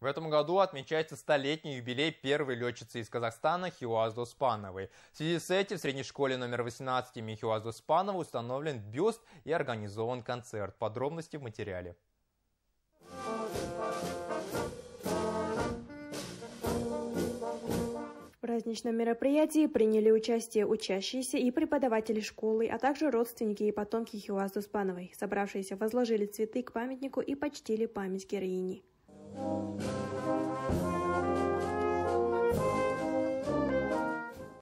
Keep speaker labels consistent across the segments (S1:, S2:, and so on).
S1: В этом году отмечается столетний юбилей первой летчицы из Казахстана Хиуаз Доспановой. В связи с этим в средней школе номер 18 имени Хиуаз Доспанова установлен бюст и организован концерт. Подробности в материале.
S2: В праздничном мероприятии приняли участие учащиеся и преподаватели школы, а также родственники и потомки Хиуаз Дуспановой. Собравшиеся возложили цветы к памятнику и почтили память героини.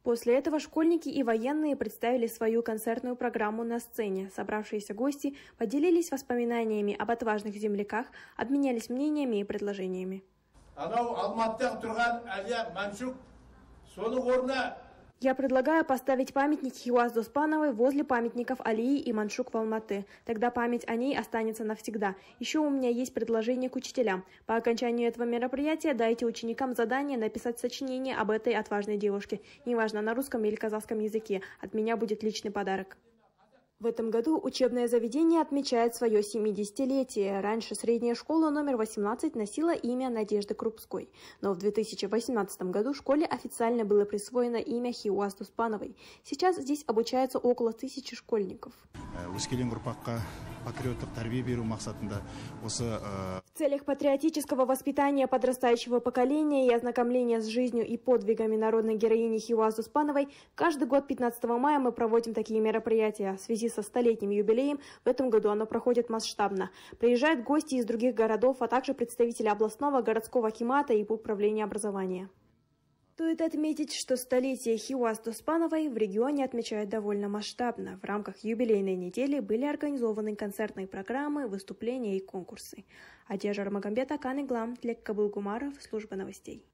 S2: После этого школьники и военные представили свою концертную программу на сцене. Собравшиеся гости поделились воспоминаниями об отважных земляках, обменялись мнениями и
S1: предложениями.
S2: Я предлагаю поставить памятник Хиуаз Доспановой возле памятников Алии и Маншук в Алматы. Тогда память о ней останется навсегда. Еще у меня есть предложение к учителям. По окончанию этого мероприятия дайте ученикам задание написать сочинение об этой отважной девушке. Неважно, на русском или казахском языке. От меня будет личный подарок. В этом году учебное заведение отмечает свое 70-летие. Раньше средняя школа номер 18 носила имя Надежды Крупской. Но в 2018 году школе официально было присвоено имя Хиуаз Туспановой. Сейчас здесь обучается около тысячи школьников.
S1: Э, э, в
S2: целях патриотического воспитания подрастающего поколения и ознакомления с жизнью и подвигами народной героини Хиуаз Успановой каждый год 15 мая мы проводим такие мероприятия. В связи связи со столетним юбилеем в этом году оно проходит масштабно. Приезжают гости из других городов, а также представители областного, городского химата и управления образования. Стоит отметить, что столетие Хиуаз Доспановой в регионе отмечают довольно масштабно. В рамках юбилейной недели были организованы концертные программы, выступления и конкурсы. Одежда Армагамбета Кан Иглам для Кабылгумаров, служба новостей.